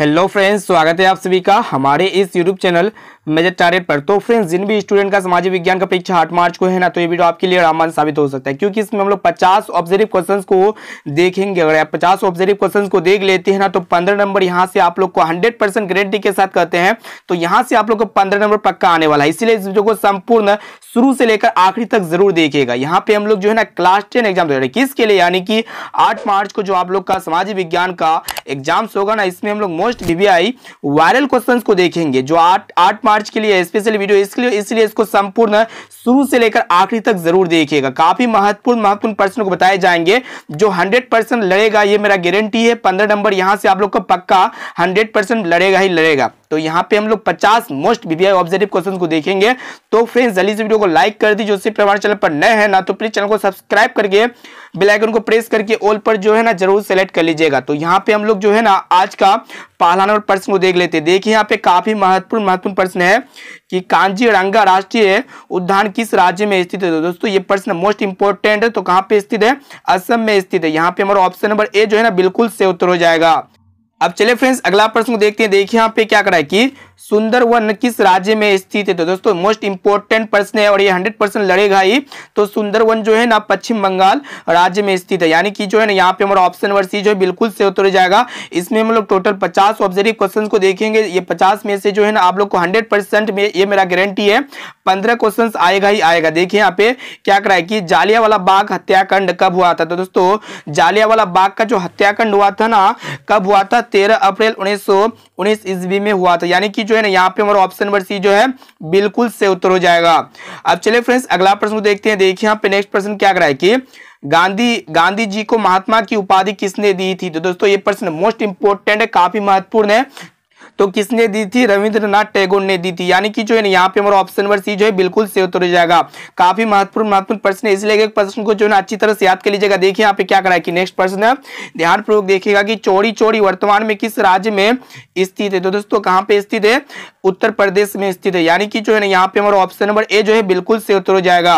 hello friends स्वागत है आप सभी का हमारे इस यूट्यूब चैनल मेजर टारगेट पर तो फ्रेंड्स जिन भी स्टूडेंट का सामाजिक विज्ञान का परीक्षा आठ मार्च को है ना तो ये वीडियो आपके लिए रामबान साबित हो सकता है क्योंकि इसमें हम लोग पचास ऑब्जेक्टिव क्वेश्चंस को देखेंगे अगर आप पचास ऑब्जेक्टिव क्वेश्चंस को देख लेते हैं ना तो पंद्रह नंबर यहाँ से आप लोग को हंड्रेड परसेंट गारंटी के साथ कहते हैं तो यहाँ से आप लोग को पंद्रह नंबर पक्का आने वाला है इसीलिए इस वीडियो को संपूर्ण शुरू से लेकर आखिरी तक जरूर देखिएगा यहाँ पे हम लोग जो है ना क्लास टेन एग्जाम दे रहे किसके लिए यानी कि आठ मार्च को जो आप लोग का सामाजिक विज्ञान का एग्जाम्स होगा ना इसमें हम लोग मोस्ट बीबीआई वायरल क्वेश्चंस को देखेंगे जो आठ आठ मार्च के लिए स्पेशल वीडियो इसलिए इसलिए इसको संपूर्ण शुरू से लेकर आखिरी तक जरूर देखिएगा काफी महत्वपूर्ण महत्वपूर्ण प्रश्न को बताए जाएंगे जो हंड्रेड परसेंट लड़ेगा ये मेरा गारंटी है पंद्रह नंबर यहाँ से आप लोग का पक्का हंड्रेड परसेंट लड़ेगा ही लड़ेगा तो यहाँ पे हम लोग 50 मोस्ट बीबीआई ऑब्जेक्टिव क्वेश्चन को देखेंगे तो फ्रेंड्स जल्दी से वीडियो को लाइक कर दी जो सिर्फ चैनल पर नए हैं ना तो प्लीज चैनल को सब्सक्राइब करके बेलाइकन को प्रेस करके ऑल पर जो है ना जरूर सेलेक्ट कर लीजिएगा तो यहाँ पे हम लोग जो है ना आज का पहला नंबर प्रश्न को देख लेते हैं देखिए यहाँ पे काफी महत्वपूर्ण महत्वपूर्ण प्रश्न है कि कांजी रंगा राष्ट्रीय उद्यान किस राज्य में स्थित है तो दोस्तों ये प्रश्न मोस्ट इंपोर्टेंट है तो कहाँ पे स्थित है असम में स्थित है यहाँ पे हमारा ऑप्शन नंबर ए जो है ना बिल्कुल से उत्तर हो जाएगा अब चले फ्रेंड्स अगला प्रश्न को देखते हैं देखिए यहाँ पे क्या करा है कि सुंदरवन किस राज्य में स्थित है तो दोस्तों मोस्ट इंपोर्टेंट प्रश्न है और ये हंड्रेड परसेंट लड़ेगा ही तो सुंदरवन जो है ना पश्चिम बंगाल राज्य में स्थित है यानी कि जो है ना यहाँ पे हमारा ऑप्शन नंबर सी जो है बिल्कुल से उतर जाएगा इसमें हम लोग टोटल पचास ऑब्जेक्टिव क्वेश्चन को देखेंगे ये पचास में से जो है ना आप लोग को हंड्रेड में ये मेरा गारंटी है पंद्रह क्वेश्चन आएगा ही आएगा देखिए यहाँ पे क्या कराए कि जालिया वाला बाग हत्याकांड कब हुआ था तो दोस्तों जालिया वाला बाग का जो हत्याकांड हुआ था ना कब हुआ था तेरह अप्रैल उन्नीस सौ ईस्वी में हुआ था यानी कि जो है ना यहाँ पे हमारा ऑप्शन नंबर सी जो है बिल्कुल से उत्तर हो जाएगा अब चले फ्रेंड्स अगला प्रश्न देखते हैं देखिए यहाँ पे नेक्स्ट प्रश्न क्या कराए कि गांधी गांधी जी को महात्मा की उपाधि किसने दी थी तो दोस्तों ये प्रश्न मोस्ट इंपोर्टेंट है काफी महत्वपूर्ण है तो किसने दी थी रविंद्रनाथ टैगोर ने दी थी यानी कि जो है यहाँ पे हमारा ऑप्शन नंबर सी जो है बिल्कुल से उतर तो जाएगा काफी महत्वपूर्ण महत्वपूर्ण प्रश्न है इसलिए प्रश्न को जो है अच्छी तरह से याद कर लीजिएगा देखिए यहाँ पे क्या करा कि नेक्स्ट प्रश्न है ध्यान पूर्वक देखिएगा कि चोरी चोरी वर्तमान में किस राज्य में स्थित है तो दोस्तों कहाँ पे स्थित है उत्तर प्रदेश में स्थित है यानी कि जो है ना यहाँ पे हमारा ऑप्शन नंबर ए जो है बिल्कुल से उत्तर हो जाएगा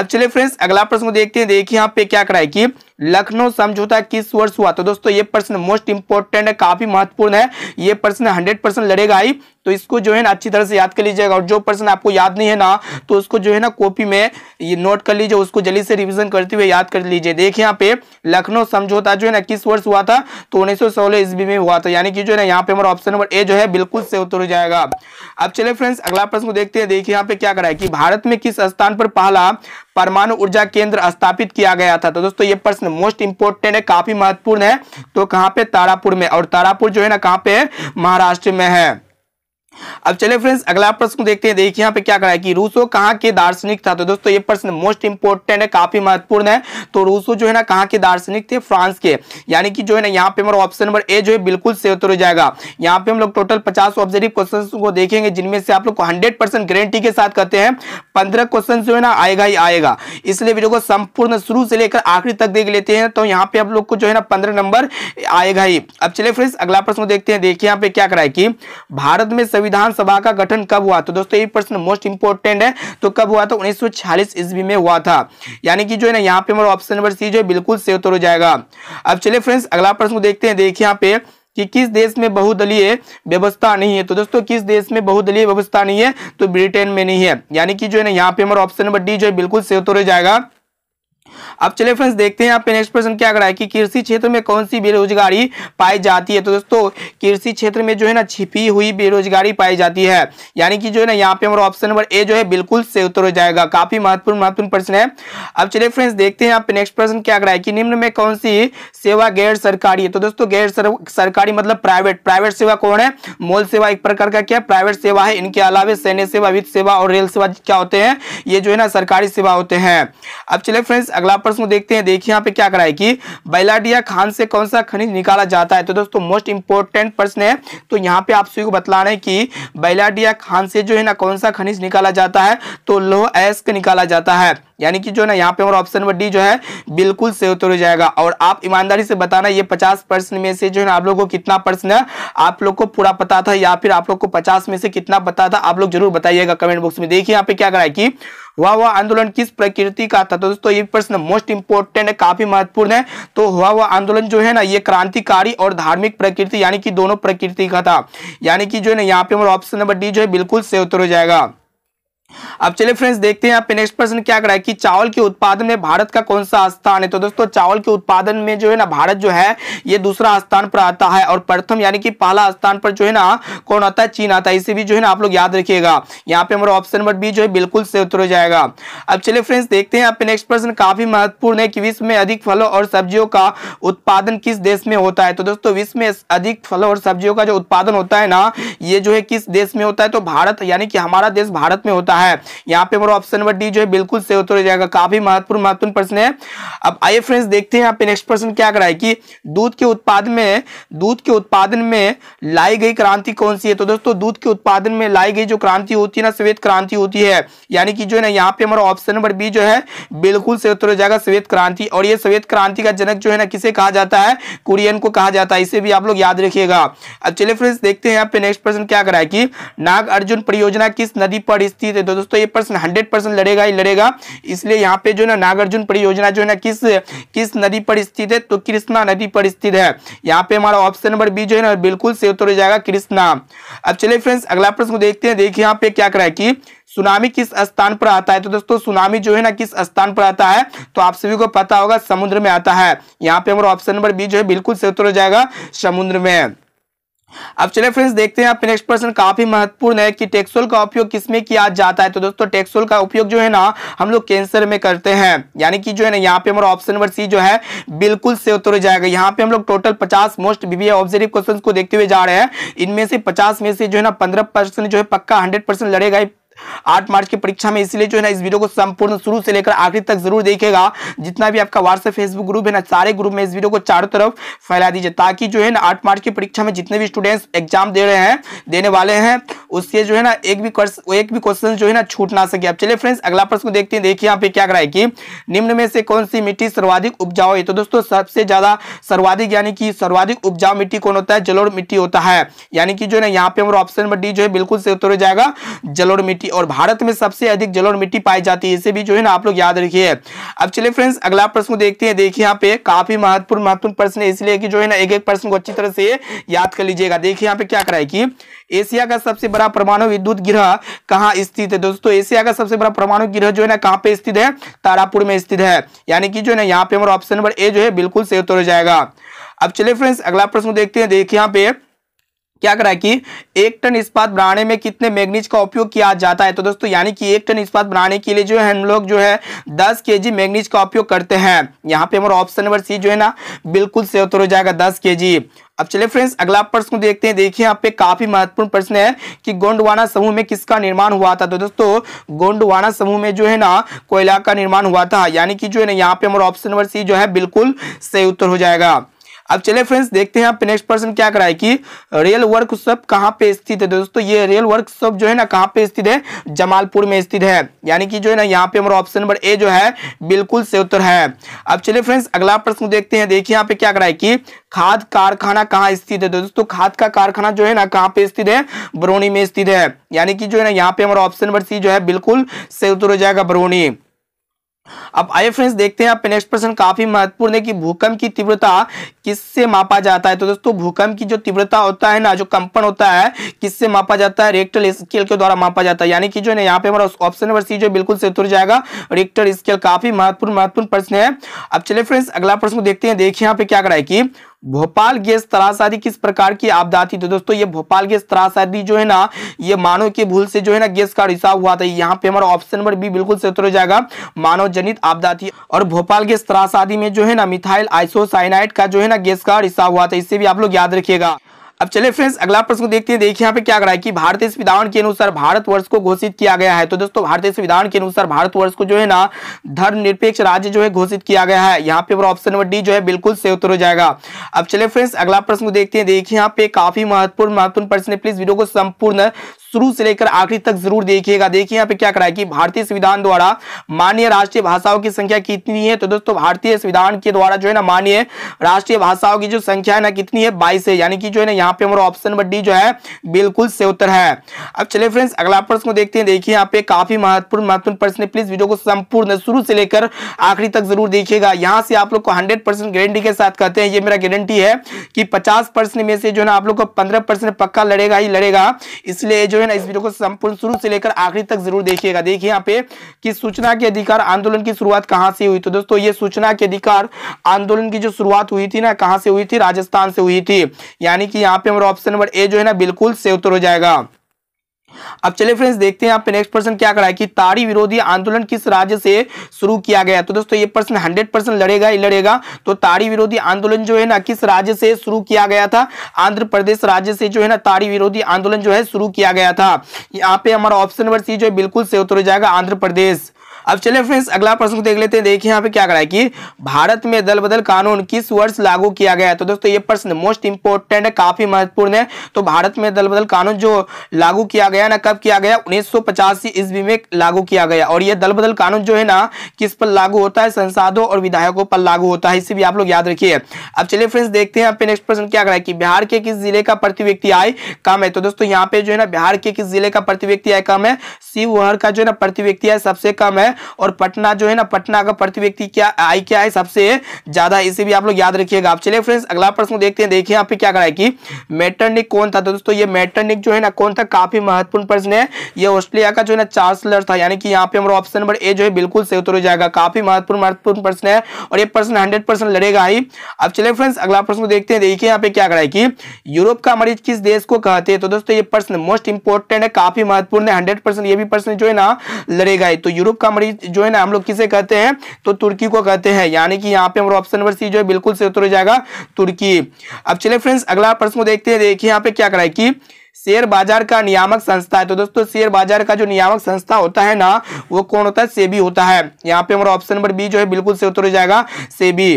अब चले फ्रेंड्स अगला प्रश्न देखते हैं देखिए यहाँ पे क्या कराए कि लखनऊ समझौता किस वर्ष हुआ तो दोस्तों ये प्रश्न मोस्ट इंपोर्टेंट है काफी महत्वपूर्ण है ये प्रश्न 100 परसेंट लड़ेगा ही तो इसको जो है ना अच्छी तरह से याद कर लीजिएगा और जो प्रश्न आपको याद नहीं है ना तो उसको जो है ना कॉपी में ये नोट कर लीजिए उसको जल्दी से रिवीजन करते हुए याद कर लीजिए देखिए यहाँ पे लखनऊ समझौता जो है ना किस वर्ष हुआ था तो उन्नीस सौ ईस्वी में हुआ था यानी कि जो है ना यहाँ पे हमारा ऑप्शन नंबर ए जो है बिल्कुल से उत्तर हो जाएगा अब चले फ्रेंड्स अगला प्रश्न को देखते हैं देखिए यहाँ पे क्या करा है कि भारत में किस स्थान पर पहला परमाणु ऊर्जा केंद्र स्थापित किया गया था तो दोस्तों ये प्रश्न मोस्ट इंपोर्टेंट है काफी महत्वपूर्ण है तो कहाँ पे तारापुर में और तारापुर जो है ना कहाँ पे महाराष्ट्र में है अब चले फ्रेंड्स अगला प्रश्न देखते हैं देखिए यहाँ पे क्या करा है कि रूसो कहाँ के दार्शनिक था तो दोस्तों ये प्रश्न मोस्ट इंपोर्टेंट है काफी महत्वपूर्ण है तो रूसो जो है ना कहाँ के दार्शनिक थे फ्रांस के यानी कि जो है ना यहाँ पे हमारा ऑप्शन नंबर ए जो है बिल्कुल से उतर जाएगा यहाँ पे हम लोग टोटल पचास ऑब्जेक्टिव क्वेश्चन को देखेंगे जिनमें से आप लोग को हंड्रेड गारंटी के साथ कहते हैं पंद्रह क्वेश्चन जो है ना आएगा ही आएगा इसलिए वीडियो को संपूर्ण शुरू से लेकर आखिरी तक देख लेते हैं तो यहाँ पे आप लोग को जो है ना पंद्रह नंबर आएगा ही अब चले फ्रेंड्स अगला प्रश्न देखते हैं देखिए यहाँ पे क्या करा है कि भारत में संविधान सभा का गठन कब हुआ तो दोस्तों ये प्रश्न मोस्ट इंपोर्टेंट है तो कब हुआ था तो उन्नीस ईस्वी में हुआ था यानी कि जो है ना यहाँ पे हमारा ऑप्शन नंबर सी जो है बिल्कुल से उत्तर तो हो जाएगा अब चले फ्रेंड्स अगला प्रश्न देखते हैं देखिए यहाँ पे कि किस देश में बहुदलीय व्यवस्था नहीं है तो दोस्तों किस देश में बहुदलीय व्यवस्था नहीं है तो ब्रिटेन में नहीं है यानी कि जो है ना यहाँ पे हमारा ऑप्शन नंबर डी जो है बिल्कुल सेव तो रह जाएगा अब चले फ्रेंड्स देखते हैं आपके नेक्स्ट प्रश्न क्या कराए कि कृषि क्षेत्र में कौन सी बेरोजगारी पाई जाती है तो दोस्तों कृषि क्षेत्र में जो है ना छिपी हुई बेरोजगारी पाई जाती है यानी कि जो है ना यहाँ पे हमारा ऑप्शन नंबर ए जो है बिल्कुल से उत्तर हो जाएगा काफी महत्वपूर्ण महत्वपूर्ण प्रश्न है अब चले फ्रेंड्स देखते हैं आपके नेक्स्ट प्रश्न क्या कराए कि निम्न में कौन सी सेवा गैर सरकारी है तो दोस्तों गैर सरकारी मतलब प्राइवेट प्राइवेट सेवा कौन है मोल सेवा एक प्रकार का क्या प्राइवेट सेवा है इनके अलावा सैन्य सेवा वित्त सेवा और रेल सेवा क्या होते हैं ये जो है ना सरकारी सेवा होते हैं अब चले फ्रेंड्स अगला अगला प्रश्न देखते हैं देखिए यहाँ पे क्या कराए कि बैलाडिया खान से कौन सा खनिज निकाला जाता है तो दोस्तों मोस्ट इंपोर्टेंट प्रश्न है तो यहाँ पे आप सभी को रहे हैं कि बैलाडिया खान से जो है ना कौन सा खनिज निकाला जाता है तो लोह एस्क निकाला जाता है यानी कि जो ना यहाँ पे हमारा ऑप्शन नंबर डी जो है बिल्कुल सही उत्तर हो जाएगा और आप ईमानदारी से बताना ये पचास प्रश्न में से जो है आप लोग को कितना प्रश्न है आप लोग को पूरा पता था या फिर आप लोग को पचास में से कितना पता था आप लोग जरूर बताइएगा कमेंट बॉक्स में देखिए यहाँ पे क्या कराए की हुआ हुआ आंदोलन किस प्रकृति का था तो दोस्तों ये प्रश्न मोस्ट इंपोर्टेंट है काफी महत्वपूर्ण है तो हुआ हुआ आंदोलन जो है ना ये क्रांतिकारी और धार्मिक प्रकृति यानी कि दोनों प्रकृति का था यानी कि जो है ना यहाँ पे हमारा ऑप्शन नंबर डी जो है बिल्कुल सही उत्तर हो जाएगा अब चलिए फ्रेंड्स देखते हैं यहाँ पे नेक्स्ट प्रश्न क्या करा है कि चावल के उत्पादन में भारत का कौन सा स्थान है तो दोस्तों चावल के उत्पादन में जो है ना भारत जो है ये दूसरा स्थान पर आता है और प्रथम यानी कि पहला स्थान पर जो है ना कौन आता है चीन आता है इसे भी जो है ना आप लोग याद रखिएगा यहाँ पे हमारा ऑप्शन नंबर बी जो है बिल्कुल से उतर जाएगा अब चलिए फ्रेंड्स देखते हैं यहाँ पे नेक्स्ट प्रश्न काफी महत्वपूर्ण है कि विश्व में अधिक फलों और सब्जियों का उत्पादन किस देश में होता है तो दोस्तों विश्व में अधिक फलों और सब्जियों का जो उत्पादन होता है ना ये जो है किस देश में होता है तो भारत यानी कि हमारा देश भारत में होता है है यहाँ पे हमारा ऑप्शन नंबर डी जो है बिल्कुल सही उत्तर हो जाएगा काफी महत्वपूर्ण महत्वपूर्ण प्रश्न है अब आइए फ्रेंड्स देखते हैं यहाँ पे नेक्स्ट प्रश्न क्या करा है कि दूध के उत्पादन में दूध के उत्पादन में लाई गई क्रांति कौन सी है तो दोस्तों दूध के उत्पादन में लाई गई जो क्रांति होती है ना श्वेत क्रांति होती है यानी कि जो है ना यहाँ पे हमारा ऑप्शन नंबर बी जो है बिल्कुल सही उत्तर हो जाएगा श्वेत क्रांति और ये श्वेत क्रांति का जनक जो है ना किसे कहा जाता है कुरियन को कहा जाता है इसे भी आप लोग याद रखिएगा अब चलिए फ्रेंड्स देखते हैं यहाँ पे नेक्स्ट प्रश्न क्या कराए कि नाग अर्जुन परियोजना किस नदी पर स्थित है तो दोस्तों ये प्रश्न हंड्रेड परसेंट लड़ेगा ही लड़ेगा इसलिए यहाँ पे जो ना नागार्जुन परियोजना जो है ना किस किस नदी पर स्थित है तो कृष्णा नदी पर स्थित है यहाँ पे हमारा ऑप्शन नंबर बी जो है ना बिल्कुल से उत्तर हो जाएगा कृष्णा अब चलिए फ्रेंड्स अगला प्रश्न देखते हैं देखिए यहाँ पे क्या करा है कि सुनामी किस स्थान पर आता है तो दोस्तों सुनामी जो है ना किस स्थान पर आता है तो आप सभी को पता होगा समुद्र में आता है यहाँ पे हमारा ऑप्शन नंबर बी जो है बिल्कुल से उत्तर हो जाएगा समुद्र में अब चले फ्रेंड्स देखते हैं आप नेक्स्ट प्रश्न काफी महत्वपूर्ण है कि टेक्सोल का उपयोग किसमें किया जाता है तो दोस्तों टेक्सोल का उपयोग जो है ना हम लोग कैंसर में करते हैं यानी कि जो है ना यहाँ पे हमारा ऑप्शन नंबर सी जो है बिल्कुल से उतर जाएगा यहाँ पे हम लोग टोटल पचास मोस्ट बीबीए ऑब्जेक्टिव क्वेश्चन को देखते हुए जा रहे हैं इनमें से पचास में से जो है ना पंद्रह जो है पक्का हंड्रेड लड़ेगा आठ मार्च की परीक्षा में इसलिए जो है ना इस वीडियो को संपूर्ण शुरू से लेकर आखिरी तक जरूर देखेगा जितना भी आपका व्हाट्सएप फेसबुक ग्रुप है ना सारे ग्रुप में इस वीडियो को चारों तरफ फैला दीजिए ताकि जो है ना आठ मार्च की परीक्षा में जितने भी स्टूडेंट्स एग्जाम दे रहे हैं देने वाले हैं उससे जो है ना एक भी एक भी क्वेश्चन जो है ना छूट ना सके आप चलिए फ्रेंड्स अगला प्रश्न देखते हैं देखिए यहाँ पे क्या कराए कि निम्न में से कौन सी मिट्टी सर्वाधिक उपजाऊ है तो दोस्तों सबसे ज्यादा सर्वाधिक यानी कि सर्वाधिक उपजाऊ मिट्टी कौन होता है जलोड़ मिट्टी होता है यानी कि जो है ना यहाँ पे हमारा ऑप्शन नंबर डी जो है बिल्कुल से उत्तर हो जाएगा जलोड़ मिट्टी और भारत में सबसे अधिक जलोढ़ मिट्टी पाई जाती है इसे भी जो है ना आप लोग याद रखिए अब चलिए फ्रेंड्स अगला प्रश्न देखते हैं देखिए यहाँ पे काफी महत्वपूर्ण महत्वपूर्ण प्रश्न है इसलिए कि जो है ना एक एक प्रश्न को अच्छी तरह से याद कर लीजिएगा देखिए यहाँ पे क्या कराए की एशिया का सबसे बड़ा परमाणु विद्युत गृह कहाँ स्थित है दोस्तों एशिया का सबसे बड़ा परमाणु गृह जो है ना कहाँ पे स्थित है तारापुर में स्थित है यानी कि जो है ना यहाँ पे हमारा ऑप्शन नंबर ए जो है बिल्कुल सही उत्तर हो जाएगा अब चलिए फ्रेंड्स अगला प्रश्न देखते हैं देखिए यहाँ पे क्या करा कि एक टन इस्पात बनाने में कितने मैग्नीज का उपयोग किया जाता है तो दोस्तों यानी कि एक टन इस्पात बनाने के लिए जो है हम लोग जो है दस के जी मैग्नीज का उपयोग करते हैं यहाँ पे हमारा ऑप्शन नंबर सी जो है ना बिल्कुल से उत्तर हो जाएगा दस के जी अब चले फ्रेंड्स अगला प्रश्न देखते हैं देखिए यहाँ पे काफी महत्वपूर्ण प्रश्न है कि गोंडवाना समूह में किसका निर्माण हुआ था तो दोस्तों गोंडवाना समूह में जो है ना कोयला का निर्माण हुआ था यानी कि जो है ना यहाँ पे हमारा ऑप्शन नंबर सी जो है बिल्कुल सही उत्तर हो जाएगा अब चले फ्रेंड्स देखते हैं आप नेक्स्ट पर्सन क्या कराए कि रेल वर्कशॉप कहाँ पे स्थित है दोस्तों ये रेल वर्कशॉप जो है ना कहाँ पे स्थित है जमालपुर में स्थित है यानी कि जो है ना यहाँ पे हमारा ऑप्शन नंबर ए जो है बिल्कुल से उत्तर है अब चले फ्रेंड्स अगला प्रश्न देखते हैं देखिए यहाँ पे क्या कराए कि खाद कारखाना कहाँ स्थित है दोस्तों खाद का कारखाना जो है ना कहाँ पे स्थित है बरौनी में स्थित है यानी कि जो है ना यहाँ पे हमारा ऑप्शन नंबर सी जो है बिल्कुल से उत्तर हो जाएगा बरौनी अब आइए फ्रेंड्स देखते हैं आप नेक्स्ट प्रश्न काफी महत्वपूर्ण है कि भूकंप की तीव्रता किससे मापा जाता है तो दोस्तों भूकंप की जो तीव्रता होता है ना जो कंपन होता है किससे मापा जाता है रेक्टर स्केल के द्वारा मापा जाता है यानी कि जो है यहाँ पे हमारा ऑप्शन नंबर सी जो बिल्कुल से उतर जाएगा रेक्टर स्केल काफी महत्वपूर्ण महत्वपूर्ण प्रश्न है अब चले फ्रेंड्स अगला प्रश्न देखते हैं देखिए यहाँ पे क्या कराए की भोपाल गैस त्रासदी किस प्रकार की आपदा थी तो दोस्तों ये भोपाल गैस त्रासदी जो है ना ये मानव की भूल से जो है ना गैस का रिसाव हुआ था यहाँ पे हमारा ऑप्शन नंबर बी बिल्कुल से हो जाएगा मानव जनित आपदा थी और भोपाल गैस त्रासदी में जो है ना मिथाइल आइसोसाइनाइड का जो है ना गैस का रिसाव हुआ था इससे भी आप लोग याद रखिएगा अब चले फ्रेंड्स अगला प्रश्न देखते हैं देखिए यहाँ पे क्या करा है कि भारतीय संविधान के अनुसार भारतवर्ष को घोषित किया गया है तो दोस्तों भारतीय संविधान के अनुसार भारतवर्ष को जो है ना धर्मनिरपेक्ष राज्य जो है घोषित किया गया है यहाँ पे ऑप्शन नंबर डी जो है बिल्कुल से उत्तर हो जाएगा अब चले फ्रेंड्स अगला प्रश्न देखते हैं देखिए यहाँ पे काफी महत्वपूर्ण महत्वपूर्ण प्रश्न है प्लीज वीडियो को संपूर्ण शुरू से लेकर आखिरी तक जरूर देखिएगा देखिए यहाँ पे क्या करा है कि भारतीय संविधान द्वारा मान्य राष्ट्रीय भाषाओं की संख्या कितनी है तो दोस्तों भारतीय संविधान के द्वारा जो है ना मान्य राष्ट्रीय भाषाओं की जो संख्या है ना कितनी है बाईस है यानी कि जो है ना यहाँ पे हमारा ऑप्शन नंबर डी जो है बिल्कुल से उत्तर है अब चले फ्रेंड्स अगला प्रश्न को देखते हैं देखिए यहाँ पे काफी महत्वपूर्ण महत्वपूर्ण प्रश्न है प्लीज वीडियो को संपूर्ण शुरू से लेकर आखिरी तक जरूर देखिएगा यहाँ से आप लोग को हंड्रेड गारंटी के साथ कहते हैं ये मेरा गारंटी है कि पचास में से जो है ना आप लोग को पंद्रह पक्का लड़ेगा ही लड़ेगा इसलिए जो है ना इस वीडियो को संपूर्ण शुरू से लेकर आखिरी तक जरूर देखिएगा देखिए यहाँ पे कि सूचना के अधिकार आंदोलन की शुरुआत कहाँ से हुई तो दोस्तों ये सूचना के अधिकार आंदोलन की जो शुरुआत हुई थी ना कहाँ से हुई थी राजस्थान से हुई थी यानी कि यहाँ पे हमारा ऑप्शन नंबर ए जो है ना बिल्कुल से उत्तर हो जाएगा अब चलिए फ्रेंड्स देखते हैं आप नेक्स्ट प्रश्न क्या करा है कि ताड़ी विरोधी आंदोलन किस राज्य से शुरू किया गया तो दोस्तों ये प्रश्न हंड्रेड परसेंट लड़ेगा ही लड़ेगा तो ताड़ी विरोधी आंदोलन जो है ना किस राज्य से शुरू किया गया था आंध्र प्रदेश राज्य से जो है ना ताड़ी विरोधी आंदोलन जो है शुरू किया गया था यहाँ पे हमारा ऑप्शन नंबर सी जो है बिल्कुल से उतर जाएगा आंध्र प्रदेश अब चले फ्रेंड्स अगला प्रश्न देख लेते हैं देखिए यहाँ पे क्या करा है कि भारत में दल बदल कानून किस वर्ष लागू किया गया है तो दोस्तों ये प्रश्न मोस्ट इंपोर्टेंट है काफी महत्वपूर्ण है तो भारत में दल बदल कानून जो लागू किया गया ना कब किया गया उन्नीस ईस्वी में लागू किया गया और ये दल बदल कानून जो है ना किस पर लागू होता है संसादों और विधायकों पर लागू होता है इसे भी आप लोग याद रखिए अब चलिए फ्रेंड्स देखते हैं यहाँ पे नेक्स्ट प्रश्न क्या करा है कि बिहार के किस जिले का प्रति व्यक्ति आय कम है तो दोस्तों यहाँ पे जो है ना बिहार के किस जिले का प्रति व्यक्ति आय कम है शिवहर का जो है ना प्रति व्यक्ति आय सबसे कम है और पटना जो है ना पटना का प्रति व्यक्ति क्या आय क्या है सबसे ज्यादा इसे भी आप लोग याद रखिएगा आप चलिए फ्रेंड्स अगला प्रश्न देखते हैं देखिए यहाँ पे क्या कराए कि मैटरनिक कौन था तो दोस्तों ये मैटरनिक जो है ना कौन था काफी महत्वपूर्ण प्रश्न है ये ऑस्ट्रेलिया का जो है ना चांसलर था यानी कि यहाँ पे हमारा ऑप्शन नंबर ए जो है बिल्कुल सही उत्तर हो जाएगा काफी महत्वपूर्ण महत्वपूर्ण प्रश्न है और ये प्रश्न हंड्रेड लड़ेगा ही अब चले फ्रेंड्स अगला प्रश्न देखते हैं देखिए यहाँ पे क्या कराए कि यूरोप का मरीज किस देश को कहते हैं तो दोस्तों ये प्रश्न मोस्ट इंपोर्टेंट है काफी महत्वपूर्ण है हंड्रेड ये भी प्रश्न जो है ना लड़ेगा तो यूरोप का मरीज तुर्की जो है ना हम लोग किसे कहते हैं तो तुर्की को कहते हैं यानी कि यहाँ पे हमारा ऑप्शन नंबर सी जो है बिल्कुल से उत्तर हो जाएगा तुर्की अब चले फ्रेंड्स अगला प्रश्न देखते हैं देखिए यहाँ पे क्या कराए कि शेयर बाजार का नियामक संस्था है तो दोस्तों शेयर बाजार का जो नियामक संस्था होता है ना वो कौन होता है सेबी होता है यहाँ पे हमारा ऑप्शन नंबर बी जो है बिल्कुल से उत्तर हो जाएगा सेबी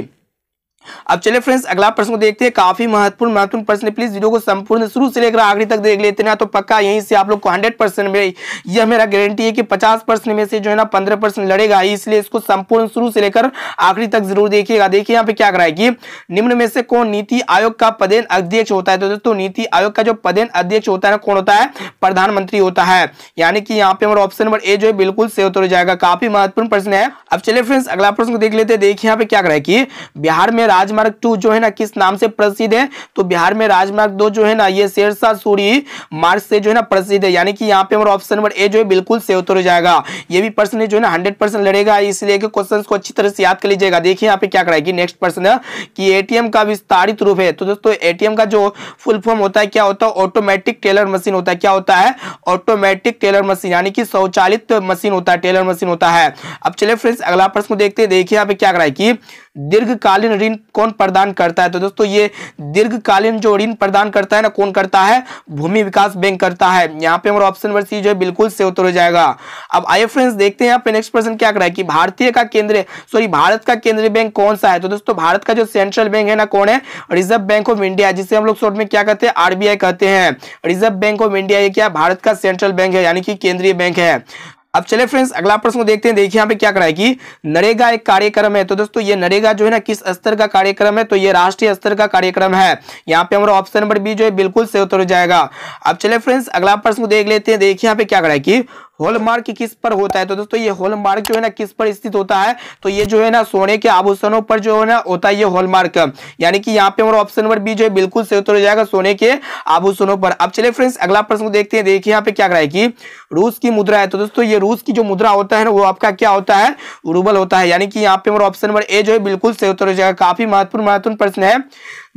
अब चले फ्रेंड्स अगला प्रश्न को देखते हैं काफी महत्वपूर्ण महत्वपूर्ण प्रश्न प्लीज वीडियो को संपूर्ण शुरू से लेकर आखिरी तक देख लेते ना तो पक्का यहीं से आप लोग को हंड्रेड परसेंट मिले यह मेरा गारंटी है कि पचास परसेंट में से जो है ना पंद्रह परसेंट लड़ेगा इसलिए इसको संपूर्ण शुरू से लेकर आखिरी तक जरूर देखिएगा देखिए यहाँ पे क्या कराएगी निम्न में से कौन नीति आयोग का पदेन अध्यक्ष होता है तो दोस्तों नीति आयोग का जो पदेन अध्यक्ष होता है कौन होता है प्रधानमंत्री होता है यानी कि यहाँ पे हमारा ऑप्शन नंबर ए जो है बिल्कुल सेव तो हो जाएगा काफी महत्वपूर्ण प्रश्न है अब चले फ्रेंड्स अगला प्रश्न को देख लेते हैं देखिए यहाँ पे क्या कराएगी बिहार में राजमार्ग टू जो है ना किस नाम से प्रसिद्ध है तो बिहार में राजमार्ग दो जो है ना ये शेरशाह सूरी मार्ग से जो है ना प्रसिद्ध है यानी कि यहाँ पे हमारा ऑप्शन नंबर ए जो है बिल्कुल से उत्तर हो जाएगा ये भी पर्सन जो है ना हंड्रेड लड़ेगा इसलिए क्वेश्चन को अच्छी तरह से याद कर लीजिएगा देखिए यहाँ पे क्या कराएगी नेक्स्ट प्रश्न की एटीएम का विस्तारित रूप है तो दोस्तों एटीएम का जो फुल फॉर्म होता है क्या होता है ऑटोमेटिक टेलर मशीन होता है क्या होता है ऑटोमेटिक टेलर मशीन यानी कि स्वचालित मशीन होता है टेलर मशीन होता है अब चले फ्रेंड्स अगला प्रश्न देखते हैं देखिए यहाँ पे क्या कराए कि दीर्घकालीन ऋण कौन प्रदान करता है तो दोस्तों ये दीर्घकालीन जो ऋण प्रदान करता है ना कौन करता है भूमि विकास बैंक करता है यहाँ पे हमारा ऑप्शन नंबर सी जो है बिल्कुल से उत्तर हो जाएगा अब आइए फ्रेंड्स देखते हैं यहाँ पे नेक्स्ट प्रश्न क्या करा है कि भारतीय का केंद्रीय सॉरी भारत का केंद्रीय बैंक कौन सा है तो दोस्तों भारत का जो सेंट्रल बैंक है ना कौन है रिजर्व बैंक ऑफ इंडिया जिसे हम लोग शॉर्ट में क्या कहते हैं आरबीआई कहते हैं रिजर्व बैंक ऑफ इंडिया ये क्या भारत का सेंट्रल बैंक है यानी कि केंद्रीय बैंक है अब चले फ्रेंड्स अगला प्रश्न को देखते हैं देखिए यहाँ पे क्या करा है कि नरेगा एक कार्यक्रम है तो दोस्तों ये नरेगा जो है ना किस स्तर का कार्यक्रम है तो ये राष्ट्रीय स्तर का कार्यक्रम है यहाँ पे हमारा ऑप्शन नंबर बी जो है बिल्कुल से उत्तर हो जाएगा अब चले फ्रेंड्स अगला प्रश्न को देख लेते हैं देखिए यहाँ पे क्या करा है कि हॉलमार्क किस पर होता है तो दोस्तों ये होलमार्क जो है ना किस पर स्थित होता है तो ये जो है ना सोने के आभूषणों पर जो है ना होता है ये हॉलमार्क यानी कि यहाँ पे हमारा ऑप्शन नंबर बी जो है बिल्कुल सही उत्तर हो जाएगा सोने के आभूषणों पर अब चले फ्रेंड्स अगला प्रश्न देखते हैं देखिए यहाँ पे क्या कराए की रूस की मुद्रा है तो दोस्तों ये रूस की जो मुद्रा होता है ना वो आपका क्या होता है रूबल होता है यानी कि यहाँ पे हमारा ऑप्शन नंबर ए जो है बिल्कुल सही उत्तर हो जाएगा काफी महत्वपूर्ण महत्वपूर्ण प्रश्न है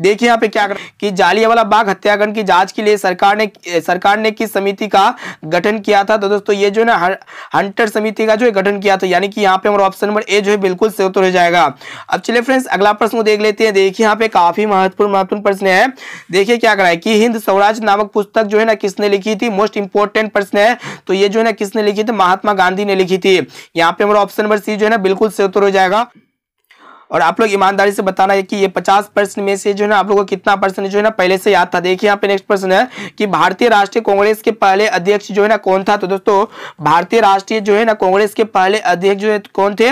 देखिए यहाँ पे क्या कर कि जालियावाला बाग हत्याकांड की जांच के लिए सरकार ने सरकार ने किस समिति का गठन किया था तो दोस्तों ये जो है ना हंटर समिति का जो है गठन किया था यानी कि यहाँ पे हमारा ऑप्शन नंबर ए जो है बिल्कुल से उत्तर हो जाएगा अब चलिए फ्रेंड्स अगला प्रश्न देख लेते हैं देखिए यहाँ पे काफी महत्वपूर्ण महत्वपूर्ण प्रश्न है देखिए क्या करा है कि हिंद स्वराज नामक पुस्तक जो है ना किसने लिखी थी मोस्ट इंपोर्टेंट प्रश्न है तो ये जो है ना किसने लिखी थी महात्मा गांधी ने लिखी थी यहाँ पे हमारा ऑप्शन नंबर सी जो है ना बिल्कुल से उत्तर हो जाएगा और आप लोग ईमानदारी से बताना है कि ये पचास परसेंट में से जो है ना आप लोगों को कितना परसेंट जो है ना पहले से याद था देखिए यहाँ पे नेक्स्ट प्रश्न है कि भारतीय राष्ट्रीय कांग्रेस के पहले अध्यक्ष जो है ना कौन था तो दोस्तों भारतीय राष्ट्रीय जो है ना कांग्रेस के पहले अध्यक्ष जो है कौन थे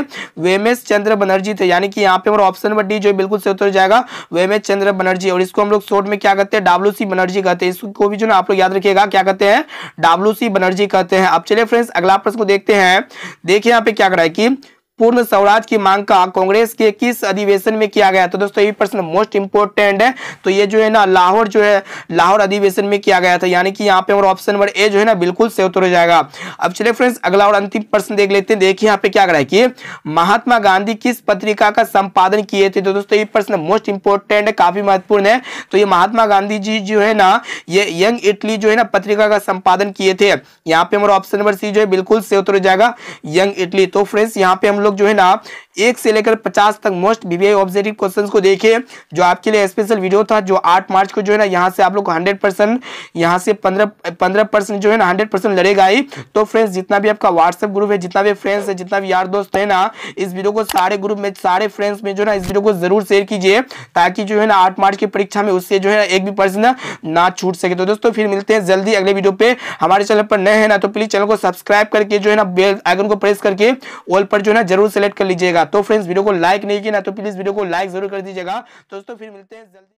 वेमेश चंद्र बनर्जी थे यानी कि यहाँ पे हमारा ऑप्शन नंबर डी जो बिल्कुल से उतर जाएगा वेम चंद्र बनर्जी और इसको हम लोग शोर्ट में क्या कहते हैं डब्ल्यू बनर्जी कहते हैं इसको भी जो ना आप लोग याद रखिएगा क्या कहते हैं डब्ल्यू बनर्जी कहते हैं अब चले फ्रेंड्स अगला प्रश्न को देखते हैं देखिए यहाँ पे क्या रहा है कि पूर्ण स्वराज की मांग का कांग्रेस के किस अधिवेशन में किया गया तो दोस्तों ये प्रश्न मोस्ट इंपोर्टेंट है तो ये जो है ना लाहौर जो है लाहौर अधिवेशन में किया गया था यानी कि यहाँ पे हमारा ऑप्शन नंबर ए जो है ना बिल्कुल से हो तो जाएगा अब चले फ्रेंड्स अगला और अंतिम प्रश्न देख लेते हैं देखिए यहाँ पे क्या करा है कि महात्मा गांधी किस पत्रिका का संपादन किए थे तो दोस्तों ये प्रश्न मोस्ट इंपोर्टेंट है काफी महत्वपूर्ण है तो ये महात्मा गांधी जी जो है ना ये यंग इटली जो है ना पत्रिका का संपादन किए थे यहाँ पे हमारा ऑप्शन नंबर सी जो है बिल्कुल से हो तो जाएगा यंग इटली तो फ्रेंड्स यहाँ पे हम लोग जो है ना एक से लेकर पचास तक मोस्ट बीबीआई ऑब्जेक्टिव क्वेश्चंस को देखिए जो आपके लिए स्पेशल वीडियो था जो आठ मार्च को जो है ना यहाँ से आप लोग हंड्रेड परसेंट यहाँ से पंद्रह परसेंट जो है ना हंड्रेड परसेंट लड़ेगा ही तो फ्रेंड्स जितना भी आपका व्हाट्सएप ग्रुप है जितना भी फ्रेंड्स है जितना भी यार दोस्त है ना इस वीडियो को सारे ग्रुप में सारे फ्रेंड्स में जो है ना इस वीडियो को जरूर शेयर कीजिए ताकि जो है ना आठ मार्च की परीक्षा में उससे जो है एक भी पर्सन ना छूट सके तो दोस्तों फिर मिलते हैं जल्दी अगले वीडियो पे हमारे चैनल पर नए हैं ना तो प्लीज चैनल को सब्सक्राइब करके जो है ना बेल आइकन को प्रेस करके ऑल पर जो है ना जरूर सेलेक्ट कर लीजिएगा तो फ्रेंड्स वीडियो को लाइक नहीं किया ना तो प्लीज वीडियो को लाइक जरूर कर दीजिएगा दोस्तों फिर मिलते हैं जल्दी